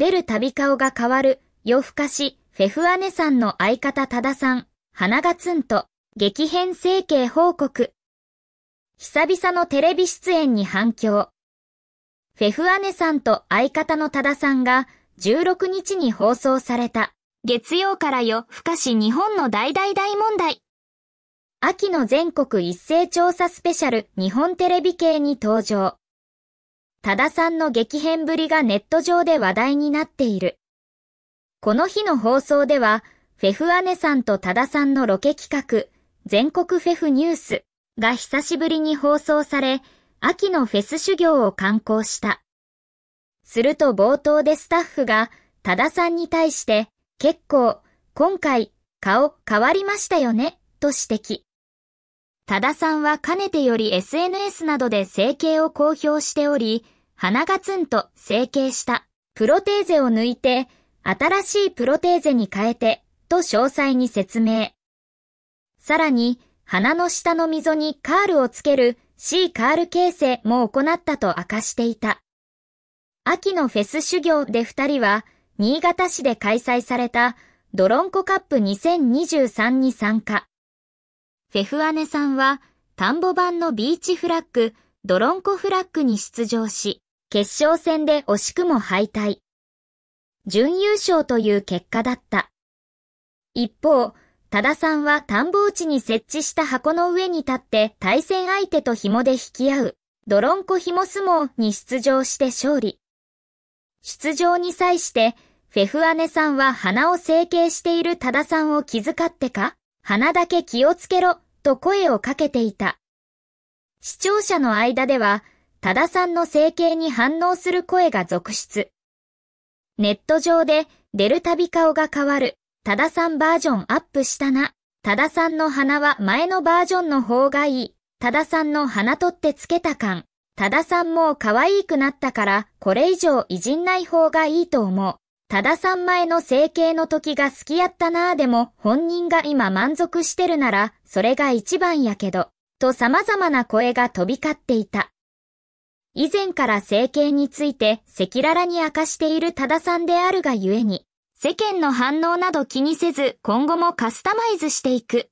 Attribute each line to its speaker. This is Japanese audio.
Speaker 1: 出る旅顔が変わる、夜更かし、フェフアネさんの相方多田さん、花がツンと、激変整形報告。久々のテレビ出演に反響。フェフアネさんと相方の多田さんが、16日に放送された、月曜から夜更かし日本の大大大問題。秋の全国一斉調査スペシャル日本テレビ系に登場。多田さんの激変ぶりがネット上で話題になっている。この日の放送では、フェフ姉さんと多田さんのロケ企画、全国フェフニュースが久しぶりに放送され、秋のフェス修行を観光した。すると冒頭でスタッフが、多田さんに対して、結構、今回、顔、変わりましたよね、と指摘。多田さんはかねてより SNS などで整形を公表しており、鼻がツンと整形したプロテーゼを抜いて新しいプロテーゼに変えてと詳細に説明。さらに鼻の下の溝にカールをつける C カール形成も行ったと明かしていた。秋のフェス修行で二人は新潟市で開催されたドロンコカップ2023に参加。フェフアネさんは田んぼ版のビーチフラッグ、ドロンコフラッグに出場し、決勝戦で惜しくも敗退。準優勝という結果だった。一方、多田さんは田んぼ地に設置した箱の上に立って対戦相手と紐で引き合う、ドロンコ紐相撲に出場して勝利。出場に際して、フェフアネさんは鼻を整形している多田さんを気遣ってか、鼻だけ気をつけろ、と声をかけていた。視聴者の間では、多田さんの整形に反応する声が続出。ネット上で出るたび顔が変わる、多田さんバージョンアップしたな。多田さんの鼻は前のバージョンの方がいい。多田さんの鼻取ってつけた感。多田さんもう可愛くなったから、これ以上いじんない方がいいと思う。多田さん前の整形の時が好きやったなぁでも、本人が今満足してるなら、それが一番やけど。と様々な声が飛び交っていた。以前から政権について赤裸々に明かしている多田さんであるがゆえに、世間の反応など気にせず今後もカスタマイズしていく。